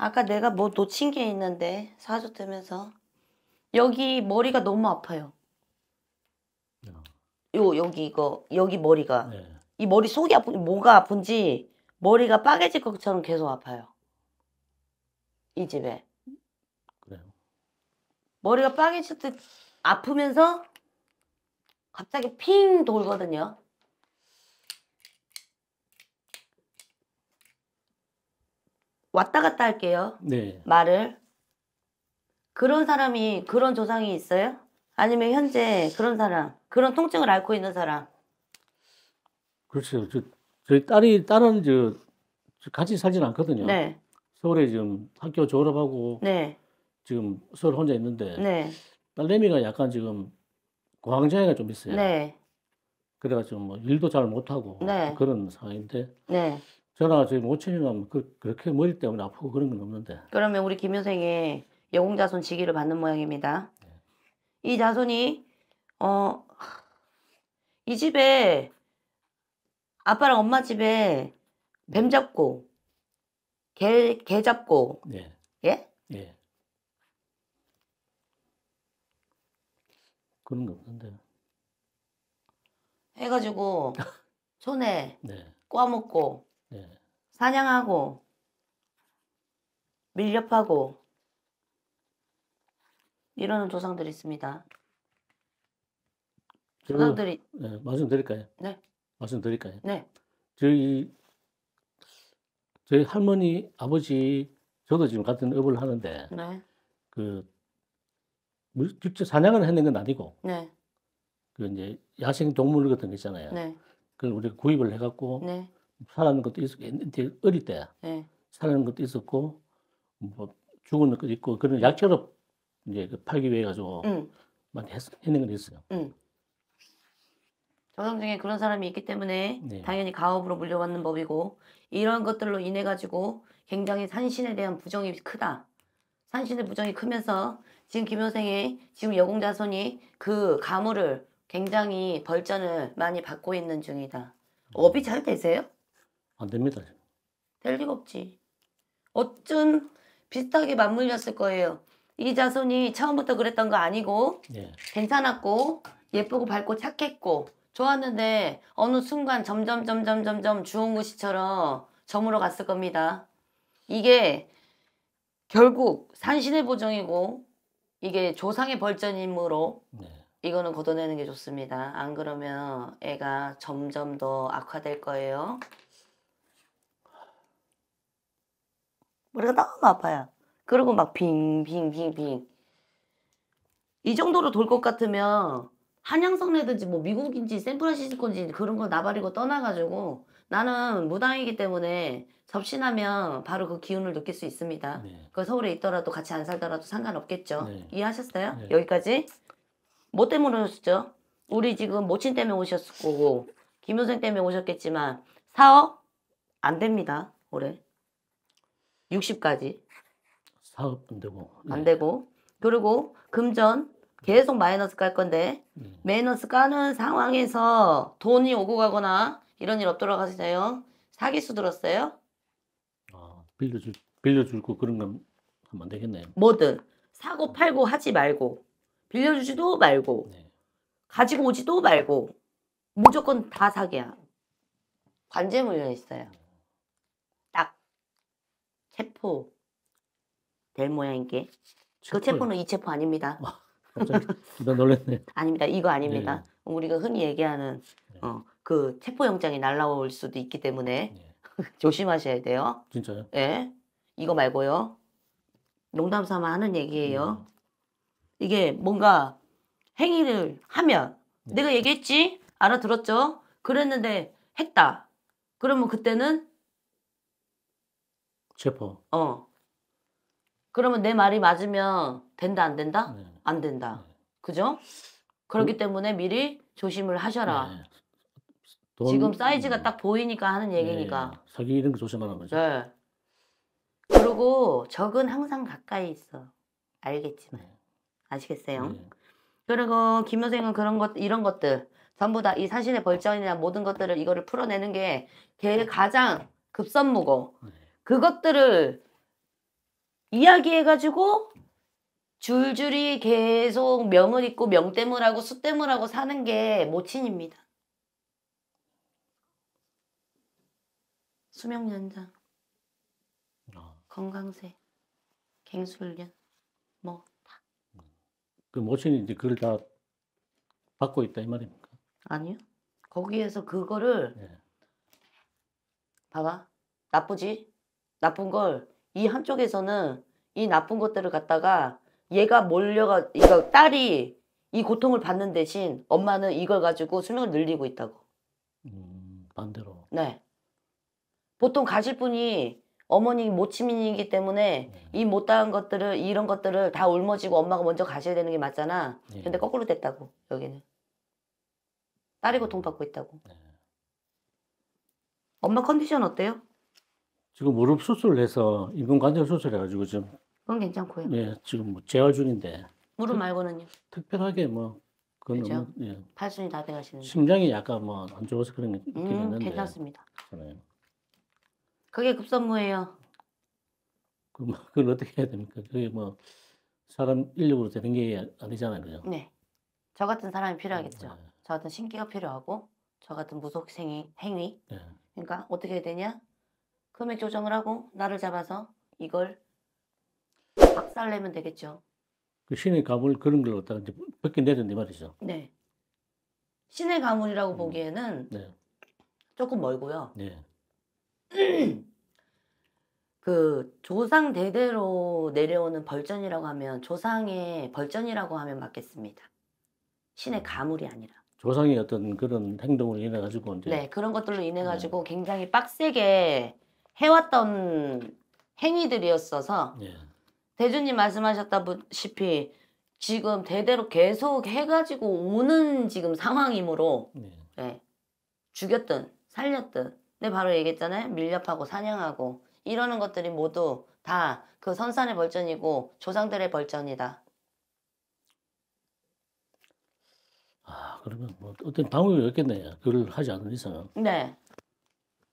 아까 내가 뭐 놓친 게 있는데 사주 뜨면서 여기 머리가 너무 아파요. 요 여기 이거 여기 머리가 네. 이 머리 속이 아픈 뭐가 아픈지 머리가 빠개질 것처럼 계속 아파요. 이 집에. 그래요. 머리가 빠개질 듯 아프면서 갑자기 핑 돌거든요. 왔다 갔다 할게요. 네. 말을. 그런 사람이 그런 조상이 있어요? 아니면 현재 그런 사람, 그런 통증을 앓고 있는 사람? 글쎄요. 저, 저희 딸이 딸은 저, 저 같이 살진 않거든요. 네. 서울에 지금 학교 졸업하고 네. 지금 서울 혼자 있는데 네. 딸내미가 약간 지금 공황장애가 좀 있어요. 네. 그래가 지금 뭐 일도 잘 못하고 네. 그런 상황인데 네. 저나 저희 모친이나 뭐 그, 그렇게 머리 때문에 아프고 그런 건 없는데. 그러면 우리 김효생의 여공자손 직위를 받는 모양입니다. 이 자손이 어, 이 집에 아빠랑 엄마 집에 뱀 네. 잡고 개, 개 잡고 네. 예? 예. 그런 거 없는데. 해가지고 손에 네. 꽈먹고 사냥하고 밀렵하고 이러는 조상들이 있습니다. 조상들이 네, 말씀드릴까요? 네. 말씀드릴까요? 네. 저희 저희 할머니 아버지 저도 지금 같은 업을 하는데 네. 그 직접 사냥을 하는 건 아니고 네. 그 이제 야생 동물 같은 거 있잖아요. 네. 그걸 우리가 구입을 해갖고 네. 살아는 것도 있었고 어릴 때 네. 예. 살아는 것도 있었고 뭐 죽은 것도 있고 그런 약재로 이제 그 팔기 위해 가지고 음. 많이 했, 했는 건 있어요. 음. 조상 중에 그런 사람이 있기 때문에 네. 당연히 가업으로 물려받는 법이고 이런 것들로 인해 가지고 굉장히 산신에 대한 부정이 크다. 산신의 부정이 크면서 지금 김효생의 지금 여공자손이 그 가물을 굉장히 벌전을 많이 받고 있는 중이다. 업이 잘 되세요? 안 됩니다. 될 리가 없지. 어쩐 비슷하게 맞물렸을 거예요. 이 자손이 처음부터 그랬던 거 아니고 예. 괜찮았고 예쁘고 밝고 착했고 좋았는데 어느 순간 점점 점점 점점 주홍구 씨처럼 저물어 갔을 겁니다. 이게 결국 산신의 보정이고 이게 조상의 벌전이므로 네. 이거는 걷어내는 게 좋습니다. 안 그러면 애가 점점 더 악화될 거예요. 머리가 너무 아파요. 그리고 막 빙빙빙빙. 이 정도로 돌 것 같으면 한양성내든지 뭐 미국인지 샌프란시스코인지 그런 걸 나발이고 떠나가지고 나는 무당이기 때문에 접신하면 바로 그 기운을 느낄 수 있습니다. 네. 그 서울에 있더라도 같이 안 살더라도 상관없겠죠. 네. 이해하셨어요? 네. 여기까지? 뭐 때문에 오셨죠? 우리 지금 모친 때문에 오셨고 김효생 때문에 오셨겠지만 사업 안 됩니다. 올해. 60까지. 사업 안 뭐, 되고. 네. 안 되고. 그리고 금전 계속 마이너스 깔 건데 음. 마이너스 까는 상황에서 돈이 오고 가거나 이런 일 없도록 하세요. 사기수 들었어요? 아, 빌려줄 빌려줄 거 그런 건 하면 안 되겠네요. 뭐든 사고 팔고 하지 말고 빌려주지도 말고 네. 가지고 오지도 말고 무조건 다 사기야. 관제물려 있어요. 체포 될 모양인 게그 체포는 이 체포 아닙니다. 아, 놀랐네 아닙니다. 이거 아닙니다. 네. 우리가 흔히 얘기하는 네. 어, 그 체포영장이 날라올 수도 있기 때문에 네. 조심하셔야 돼요. 진짜요? 예. 이거 말고요. 농담 삼아 하는 얘기예요. 음. 이게 뭔가 행위를 하면 내가 얘기했지? 알아들었죠? 그랬는데 했다. 그러면 그때는 체포. 어. 그러면 내 말이 맞으면 된다 안 된다? 네. 안 된다. 네. 그죠? 그렇기 그... 때문에 미리 조심을 하셔라. 네. 돈... 지금 사이즈가 음. 딱 보이니까 하는 네. 얘기니까. 사기는 조심하는 거죠. 네. 그리고 적은 항상 가까이 있어. 알겠지만. 네. 아시겠어요? 네. 그리고 김효생은 그런 것 이런 것들 전부 다 이 사실의 벌전이나 모든 것들을 이거를 풀어내는 게 걔의 가장 급선무고 그것들을 이야기해가지고 줄줄이 계속 명을 잇고 명땜을 하고 수땜을 하고 사는 게 모친입니다. 수명 연장, 어. 아. 건강세, 갱술련, 뭐 다. 그 모친이 이제 그걸 다 받고 있다 이 말입니까? 아니요. 거기에서 그거를 네. 봐봐. 나쁘지? 나쁜 걸 이 한쪽에서는 이 나쁜 것들을 갖다가 얘가 몰려가 이거 딸이 이 고통을 받는 대신 엄마는 이걸 가지고 수명을 늘리고 있다고. 음, 반대로. 네. 보통 가실 분이 어머니 모치민이기 때문에 네. 이 못다한 것들을 이런 것들을 다울머지고 엄마가 먼저 가셔야 되는 게 맞잖아. 네. 근데 거꾸로 됐다고 여기는 딸이 음. 고통받고 있다고. 네. 엄마 컨디션 어때요? 지금 무릎 수술을 해서 인공관절 수술해가지고 지금 그건 괜찮고요. 예, 지금 뭐 재활 중인데 무릎 말고는요. 특별하게 뭐 그건 그죠? 없 예, 팔순이 다돼가시는 심장이 약간 뭐 안 좋아서 그런 게 있긴 음, 있는데 괜찮습니다. 괜찮요 그게 급선무예요. 그, 뭐, 그걸 어떻게 해야 됩니까? 그게 뭐 사람 인력으로 되는 게 아니잖아요, 그죠? 네. 저 같은 사람이 필요하겠죠. 음, 네. 저 같은 신기가 필요하고 저 같은 무속 행위, 행위. 네. 예, 그러니까 어떻게 해야 되냐? 금액 조정을 하고 나를 잡아서 이걸 박살내면 되겠죠. 그 신의 가물 그런 걸 갖다가 이제 벗겨내던데 말이죠. 네. 신의 가물이라고 음. 보기에는 네. 조금 멀고요. 네. 그 조상 대대로 내려오는 벌전이라고 하면 조상의 벌전이라고 하면 맞겠습니다. 신의 음. 가물이 아니라. 조상의 어떤 그런 행동을 인해 가지고 이제 네 그런 것들로 인해 네. 가지고 네. 굉장히 빡세게 해왔던 행위들이었어서 예. 대준님 말씀하셨다시피 지금 대대로 계속 해가지고 오는 지금 상황이므로 예. 예. 죽였든 살렸든 근 바로 얘기했잖아요 밀렵하고 사냥하고 이러는 것들이 모두 다 그 선산의 벌전이고 조상들의 벌전이다 아 그러면 뭐 어떤 방법이 없겠네요 그걸 하지 않는 이상은 네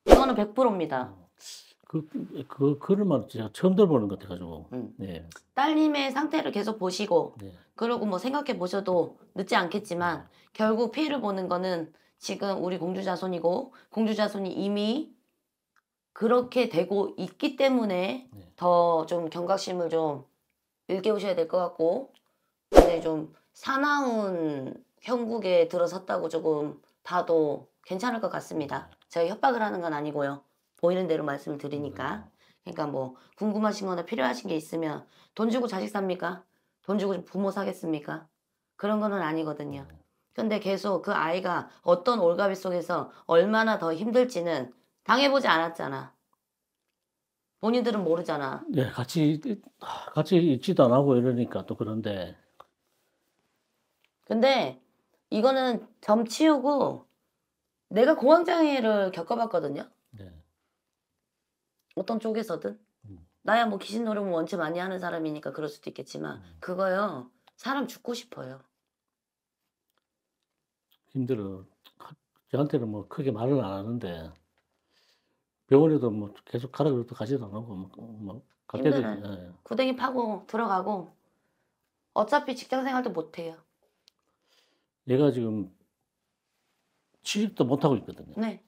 그거는 100%입니다 음. 그, 그, 그런 말 제가 처음 들어보는 것 같아가지고. 음. 네. 딸님의 상태를 계속 보시고, 네. 그러고뭐 생각해 보셔도 늦지 않겠지만, 네. 결국 피해를 보는 거는 지금 우리 공주자손이고, 공주자손이 이미 그렇게 되고 있기 때문에 네. 더좀 경각심을 좀 일깨우셔야 될 것 같고, 근데 좀 사나운 형국에 들어섰다고 조금 봐도 괜찮을 것 같습니다. 제가 네. 협박을 하는 건 아니고요. 보이는 대로 말씀을 드리니까. 음. 그러니까 뭐 궁금하신 거나 필요하신 게 있으면 돈 주고 자식 삽니까? 돈 주고 부모 사겠습니까? 그런 거는 아니거든요. 음. 근데 계속 그 아이가 어떤 올가비 속에서 얼마나 더 힘들지는 당해보지 않았잖아. 본인들은 모르잖아. 네, 같이 같이 있지도 않 하고 이러니까 또 그런데. 근데 이거는 점 치우고 내가 공황장애를 겪어봤거든요. 네. 어떤 쪽에서든 음. 나야 뭐 귀신 노름을 원체 많이 하는 사람이니까 그럴 수도 있겠지만 음. 그거요 사람 죽고 싶어요. 힘들어. 저한테는 뭐 크게 말을안 하는데 병원에도 뭐 계속 가라 그래도 가지도 않고 뭐, 뭐 힘들어. 예. 구덩이 파고 들어가고 어차피 직장 생활도 못 해요. 얘가 지금 취직도 못 하고 있거든요. 네.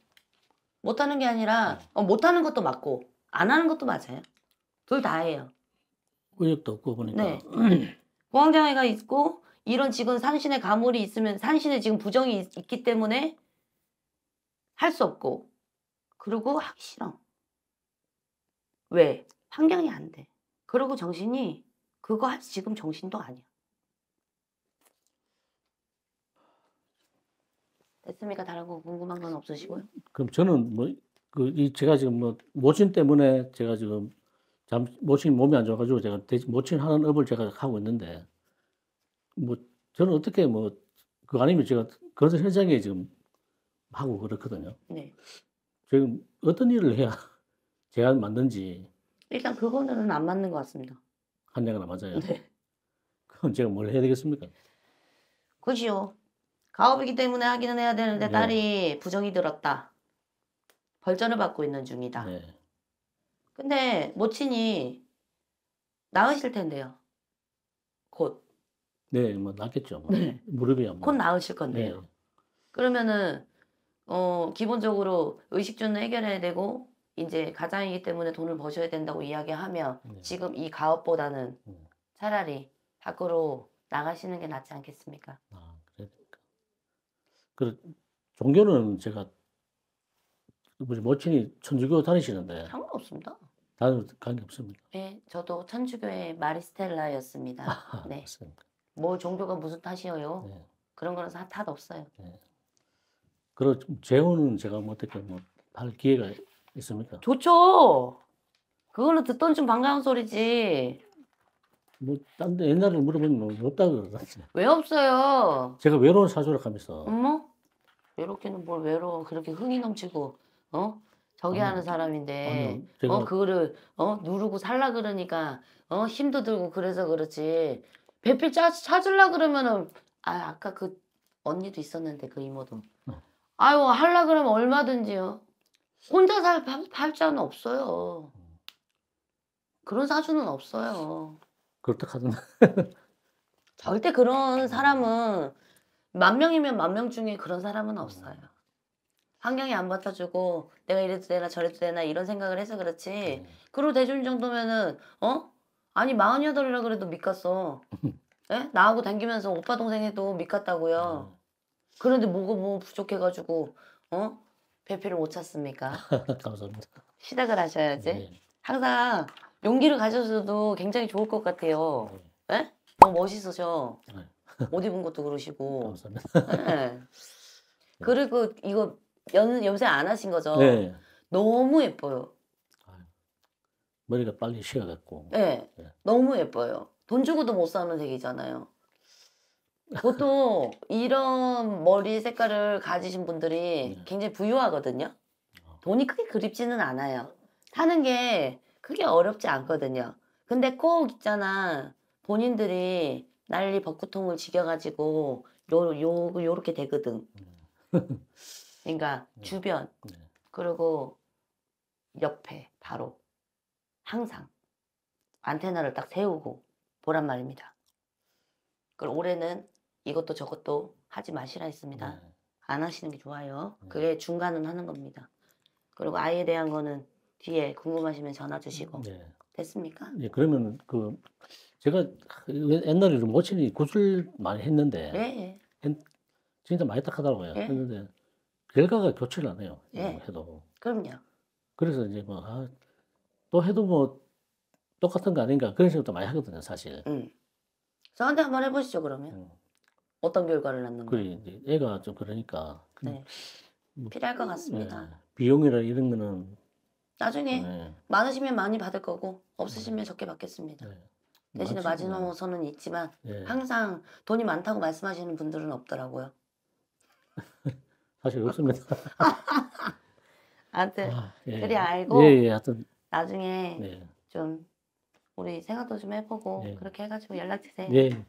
못 하는 게 아니라 네. 어, 못 하는 것도 맞고 안 하는 것도 맞아요. 둘 다 해요. 의욕도 없고 보니까. 네. 공황장애가 있고 이런 지금 산신의 가물이 있으면 산신에 지금 부정이 있, 있기 때문에 할 수 없고 그리고 하기 싫어. 왜? 환경이 안 돼. 그리고 정신이 그거 지금 정신도 아니야. 됐습니까? 다른 거 궁금한 건 없으시고요? 그럼 저는 뭐 그, 이, 제가 지금 뭐, 모친 때문에 제가 지금 잠, 모친이 몸이 안 좋아가지고 제가 모친 하는 업을 제가 하고 있는데, 뭐, 저는 어떻게 뭐, 그거 아니면 제가 건설 현장에 지금 하고 그렇거든요. 네. 지금 어떤 일을 해야 제가 맞는지. 일단 그거는 안 맞는 것 같습니다. 한량은 안 맞아요. 네. 그럼 제가 뭘 해야 되겠습니까? 그지 가업이기 때문에 하기는 해야 되는데 네. 딸이 부정이 들었다. 벌전을 받고 있는 중이다. 네. 근데 모친이 나으실 텐데요. 곧. 네, 뭐 낫겠죠. 뭐. 네. 무릎이야. 뭐. 곧 나으실 건데요. 네. 그러면은 어 기본적으로 의식주는 해결해야 되고 이제 가장이기 때문에 돈을 버셔야 된다고 이야기하면 네. 지금 이 가업보다는 네. 차라리 밖으로 나가시는 게 낫지 않겠습니까? 아, 그러그 종교는 제가 뭐지 모친이 천주교 다니시는데 상관없습니다. 다른 관계 없습니다. 네, 예, 저도 천주교의 마리스텔라였습니다. 아, 네. 맞습니다. 뭐 종교가 무슨 탓이에요? 네. 예. 그런 거는 탓 없어요. 네. 그리고 재혼은 제가 뭐 어떻게 뭐할 기회가 있습니까? 좋죠. 그걸로 듣던 좀 반가운 소리지. 뭐, 딴 데 옛날에 물어보면 없다 그러던데. 왜 없어요? 제가 외로운 사주를 하면서. 어머? 외롭기는 뭘 외로워. 그렇게 흥이 넘치고 어? 저기 아니, 하는 사람인데 아니요. 어? 제가- 어 그거를 어 누르고 살라 그러니까 어 힘도 들고 그래서 그렇지 배필 짜, 찾으려 그러면은 아 아까 그 언니도 있었는데 그 이모도 어. 아유 할라 그러면 얼마든지요 혼자 살 팔- 팔자는 없어요 그런 사주는 없어요 그렇다 카든 절대 그런 음. 사람은 만 명이면 만 명 중에 그런 사람은 없어요 환경이 안 받쳐주고 내가 이래도 되나 저래도 되나 이런 생각을 해서 그렇지. 음. 그로 대준 정도면은 어? 아니 마흔여덟이라 그래도 믿갔어. 예? 나하고 당기면서 오빠 동생 해도 믿갔다고요. 네. 그런데 뭐가 뭐 부족해가지고 어? 배필을 못 찾습니까? 감사합니다. 시작을 하셔야지. 네. 항상 용기를 가져서도 굉장히 좋을 것 같아요. 네. 예? 너무 멋있으셔. 네. 옷 입은 것도 그러시고. 감사합니다. 네. 그리고 이거 연, 염색 안 하신 거죠? 네. 너무 예뻐요. 머리가 빨리 쉬어갖고. 네. 네. 너무 예뻐요. 돈 주고도 못 사는 색이잖아요. 보통 이런 머리 색깔을 가지신 분들이 네. 굉장히 부유하거든요. 어. 돈이 크게 그립지는 않아요. 사는 게 크게 어렵지 않거든요. 근데 꼭 있잖아. 본인들이 난리 벚구통을 지겨가지고 요, 요, 요렇게 되거든. 네. 그러니까 네. 주변 네. 그리고 옆에 바로 항상 안테나를 딱 세우고 보란 말입니다. 그럼 올해는 이것도 저것도 하지 마시라 했습니다. 네. 안 하시는 게 좋아요. 그게 중간은 하는 겁니다. 그리고 아이에 대한 거는 뒤에 궁금하시면 전화 주시고 됐습니까? 예, 그러면 그 제가 옛날에 모친이 구슬 많이 했는데 예, 진짜 많이 딱 하더라고요. 예? 했는데 결과가 교체를 안 해요. 예. 해도. 그럼요. 그래서 이제 뭐, 아, 또 해도 뭐 똑같은 거 아닌가 그런 생각도 많이 하거든요, 사실. 음. 저한테 한번 해보시죠, 그러면. 음. 어떤 결과를 낳는가. 그래, 이제 애가 좀 그러니까. 네. 뭐, 필요할 것 같습니다. 네. 비용이나 이런 거는. 나중에 네. 많으시면 많이 받을 거고, 없으시면 네. 적게 받겠습니다. 네. 대신에 마지노선은 있지만, 예. 항상 돈이 많다고 말씀하시는 분들은 없더라고요. 사실 없습니다. 아무튼 아, 예. 그리 알고 예, 예, 하여튼, 나중에 예. 좀 우리 생각도 좀 해보고 예. 그렇게 해가지고 연락 주세요. 예. 네.